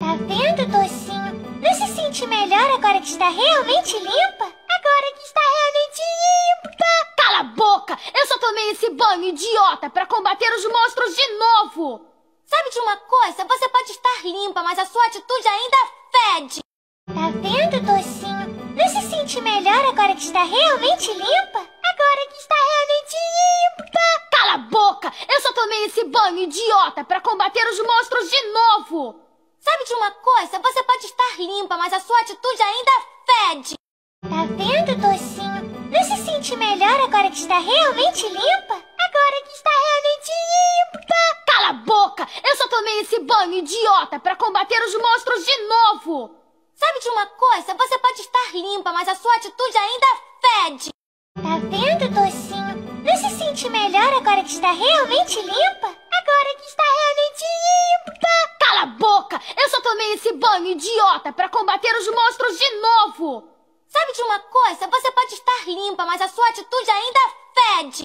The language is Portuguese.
Tá vendo, docinho? Não se sente melhor agora que está realmente limpa? Agora que está realmente limpa! Cala a boca! Eu só tomei esse banho idiota para combater os monstros de novo! Sabe de uma coisa? Você pode estar limpa, mas a sua atitude ainda fede! Tá vendo, docinho? Não se sente melhor agora que está realmente limpa? Agora que está realmente limpa! Cala a boca! Eu só tomei esse banho idiota para combater os monstros de novo! de uma coisa, você pode estar limpa, mas a sua atitude ainda fede. Tá vendo, docinho? Você se sente melhor agora que está realmente limpa? Agora que está realmente limpa! Cala a boca! Eu só tomei esse banho idiota para combater os monstros de novo! Sabe de uma coisa? Você pode estar limpa, mas a sua atitude ainda fede! Tá vendo, docinho? Você se sente melhor agora que está realmente limpa? usarem esse banho idiota para combater os monstros de novo! Sabe de uma coisa? Você pode estar limpa, mas a sua atitude ainda fede!